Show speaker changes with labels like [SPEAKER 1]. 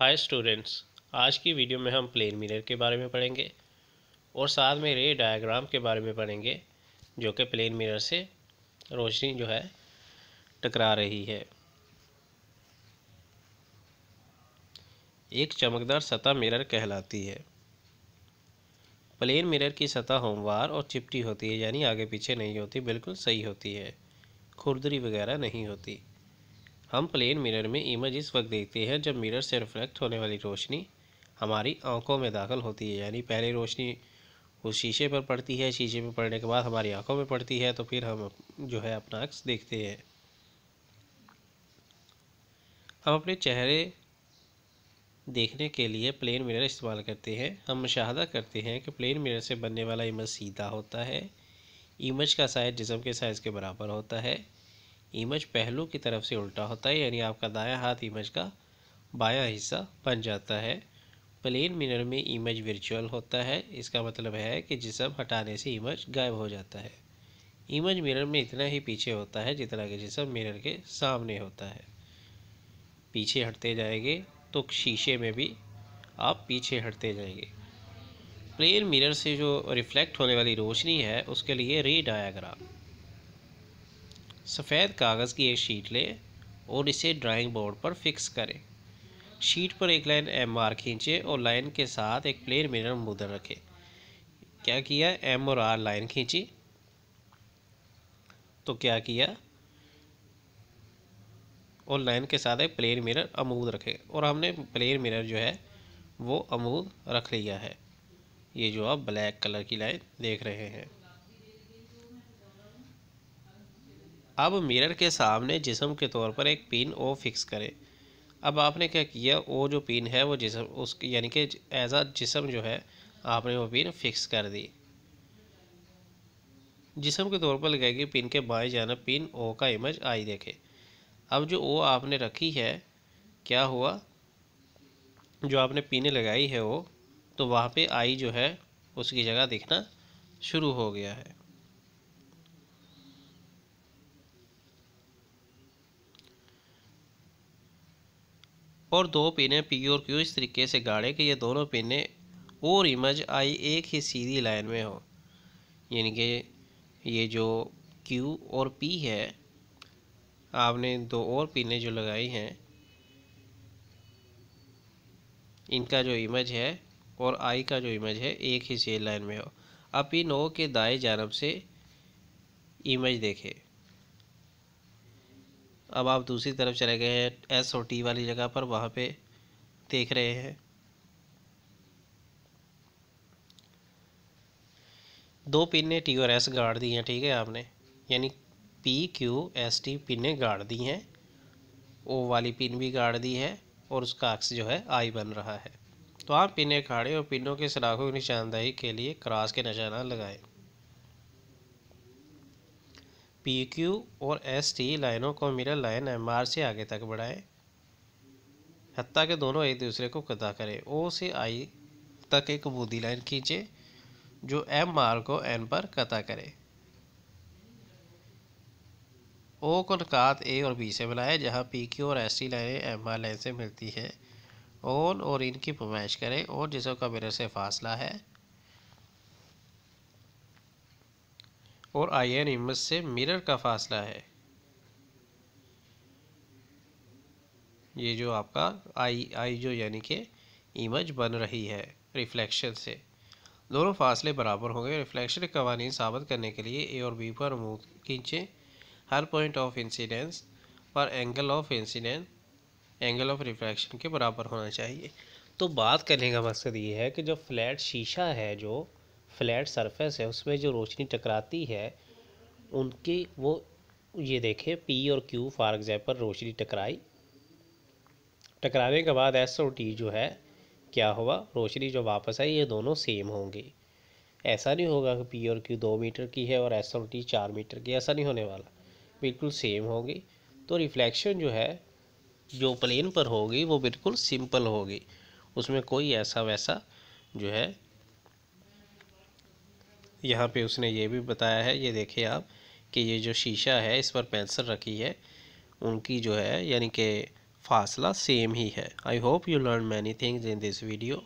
[SPEAKER 1] hi students आज की video में हम प्लेन मिरर के बारे में पढ़ेंगे और साथ में रे डायग्राम के बारे में पढ़ेंगे जो कि प्लेन मिरर से रोशनी जो है टकरा रही है एक चमकदार सतह मिरर कहलाती है प्लेन मिरर की सतह होमवार और चिपटी होती है यानी आगे पीछे नहीं होती बिल्कुल सही होती है खुरदरी वगैरह नहीं होती हम प्लेन मिरर में इमेज इस वक्त देखते हैं जब मिरर से रिफ्लेक्ट होने वाली रोशनी हमारी आंखों में दाखिल होती है यानी पहले रोशनी उस शीशे पर पड़ती है शीशे पर पड़ने के बाद हमारी आंखों में पड़ती है तो फिर हम जो है अपना अक्स देखते हैं हम अपने चेहरे देखने के लिए प्लेन मिरर इस्तेमाल करते हैं हम मुशाहदा करते हैं कि प्लेन मिरर से बनने वाला इमेज सीधा होता है इमेज का साइज़ जिसम के साइज़ के बराबर होता है इमज पहलू की तरफ से उल्टा होता है यानी आपका दाया हाथ इमज का बाया हिस्सा बन जाता है प्लेन मिरर में इमेज वर्चुअल होता है इसका मतलब है कि जिसम हटाने से इमेज गायब हो जाता है इमेज मिरर में इतना ही पीछे होता है जितना कि जिसम मिरर के सामने होता है पीछे हटते जाएंगे तो शीशे में भी आप पीछे हटते जाएंगे प्लेन मिरर से जो रिफ्लेक्ट होने वाली रोशनी है उसके लिए रे डायाग्राम सफ़ेद कागज़ की एक शीट लें और इसे ड्राइंग बोर्ड पर फिक्स करें शीट पर एक लाइन एम आर खींचे और लाइन के साथ एक प्लेन मिरर मुदर रखें क्या किया एम और आर लाइन खींची तो क्या किया और लाइन के साथ एक प्लेन मिरर अमूद रखे और हमने प्लेन मिरर जो है वो अमूद रख लिया है ये जो आप ब्लैक कलर की लाइन देख रहे हैं अब मिरर के सामने जिसम के तौर पर एक पिन ओ फिक्स करें अब आपने क्या किया ओ जो पिन है वो जिसम उस यानी कि एज आ जिसम जो है आपने वो पिन फिक्स कर दी जिसम के तौर पर लगाएगी पिन के बाएं जाना पिन ओ का इमेज आई देखे अब जो ओ आपने रखी है क्या हुआ जो आपने पिन लगाई है वो तो वहाँ पे आई जो है उसकी जगह दिखना शुरू हो गया है और दो पिने पी और क्यू इस तरीके से गाड़े कि ये दोनों पिने और इमज आई एक ही सीधी लाइन में हो यानी कि ये जो क्यू और पी है आपने दो और पिने जो लगाई हैं इनका जो इमेज है और आई का जो इमेज है एक ही सेल लाइन में हो अब पिन ओ के दाएं जानब से इमेज देखें अब आप दूसरी तरफ चले गए हैं एस और टी वाली जगह पर वहाँ पे देख रहे हैं दो पिन ने टी और एस गाड़ दी हैं ठीक है आपने यानी पी क्यू एस टी पिनें गाड़ दी हैं ओ वाली पिन भी गाड़ दी है और उसका अक्स जो है आई बन रहा है तो आप पिनें खाड़े और पिनों के सलाखों की निशानदाही के लिए क्रॉस के निशाना लगाएं पी क्यू और एस टी लाइनों को मिरर लाइन एम आर से आगे तक बढ़ाएं हती के दोनों एक दूसरे को कदा करें ओ से आई तक एक बूंदी लाइन खींचे जो एम आर को एन पर कथा करे ओ को नकात ए और बी से बनाए जहाँ पी क्यू और एस टी लाइनें एम आर लाइन से मिलती हैं ओन और इनकी पमाइश करें और जिसों का मिरर से फासला है और आयन इमस से मिरर का फासला है ये जो आपका आई आई जो यानी कि इमेज बन रही है रिफ्लेक्शन से दोनों फासले बराबर होंगे रिफ्लेक्शन कवानी साबित करने के लिए ए और बी पर मुँह खींचें हर पॉइंट ऑफ इंसिडेंस पर angle of incident angle of reflection के बराबर होना चाहिए तो बात करने का मकसद ये है कि जो फ्लैट शीशा है जो फ्लैट सरफेस है उसमें जो रोशनी टकराती है उनकी वो ये देखें पी और क्यू फॉर एग्जाम्पल रोशनी टकराई टकराने के बाद एस और टी जो है क्या हुआ रोशनी जो वापस आई ये दोनों सेम होंगी ऐसा नहीं होगा कि पी और क्यू दो मीटर की है और एस और टी चार मीटर की ऐसा नहीं होने वाला बिल्कुल सेम होगी तो रिफ्लेक्शन जो है जो प्लेन पर होगी वो बिल्कुल सिंपल होगी उसमें कोई ऐसा वैसा जो है यहाँ पे उसने ये भी बताया है ये देखिए आप कि ये जो शीशा है इस पर पेंसिल रखी है उनकी जो है यानी कि फासला सेम ही है I hope you learn many things in this video